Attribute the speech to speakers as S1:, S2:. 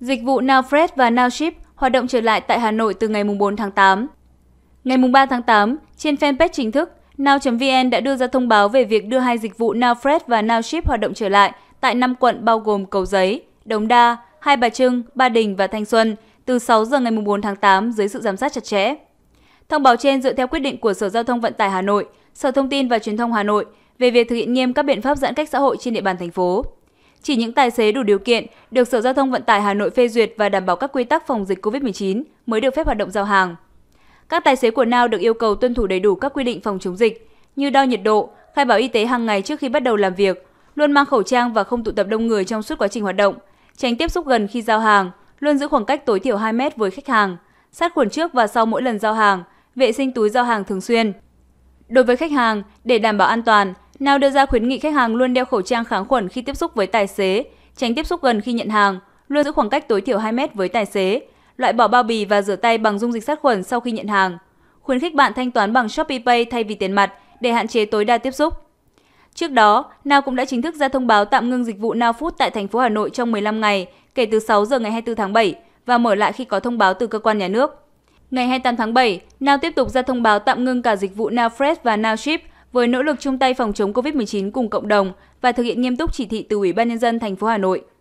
S1: Dịch vụ Nowfret và Nowship hoạt động trở lại tại Hà Nội từ ngày 4 tháng 8. Ngày 3 tháng 8, trên fanpage chính thức, Now.vn đã đưa ra thông báo về việc đưa hai dịch vụ Nowfret và Nowship hoạt động trở lại tại 5 quận bao gồm Cầu Giấy, Đống Đa, Hai Bà Trưng, Ba Đình và Thanh Xuân từ 6 giờ ngày 4 tháng 8 dưới sự giám sát chặt chẽ. Thông báo trên dựa theo quyết định của Sở Giao thông Vận tải Hà Nội, Sở Thông tin và Truyền thông Hà Nội về việc thực hiện nghiêm các biện pháp giãn cách xã hội trên địa bàn thành phố. Chỉ những tài xế đủ điều kiện được Sở Giao thông Vận tải Hà Nội phê duyệt và đảm bảo các quy tắc phòng dịch COVID-19 mới được phép hoạt động giao hàng. Các tài xế của Nao được yêu cầu tuân thủ đầy đủ các quy định phòng chống dịch như đo nhiệt độ, khai báo y tế hàng ngày trước khi bắt đầu làm việc, luôn mang khẩu trang và không tụ tập đông người trong suốt quá trình hoạt động, tránh tiếp xúc gần khi giao hàng, luôn giữ khoảng cách tối thiểu 2 mét với khách hàng, sát khuẩn trước và sau mỗi lần giao hàng, vệ sinh túi giao hàng thường xuyên. Đối với khách hàng, để đảm bảo an toàn, nào đưa ra khuyến nghị khách hàng luôn đeo khẩu trang kháng khuẩn khi tiếp xúc với tài xế, tránh tiếp xúc gần khi nhận hàng, luôn giữ khoảng cách tối thiểu 2 mét với tài xế, loại bỏ bao bì và rửa tay bằng dung dịch sát khuẩn sau khi nhận hàng. Khuyến khích bạn thanh toán bằng Shopee Pay thay vì tiền mặt để hạn chế tối đa tiếp xúc. Trước đó, Now cũng đã chính thức ra thông báo tạm ngưng dịch vụ Now Food tại thành phố Hà Nội trong 15 ngày kể từ 6 giờ ngày 24 tháng 7 và mở lại khi có thông báo từ cơ quan nhà nước. Ngày 28 tháng 7, Now tiếp tục ra thông báo tạm ngưng cả dịch vụ Now Fresh và Now Ship với nỗ lực chung tay phòng chống COVID-19 cùng cộng đồng và thực hiện nghiêm túc chỉ thị từ Ủy ban nhân dân thành phố Hà Nội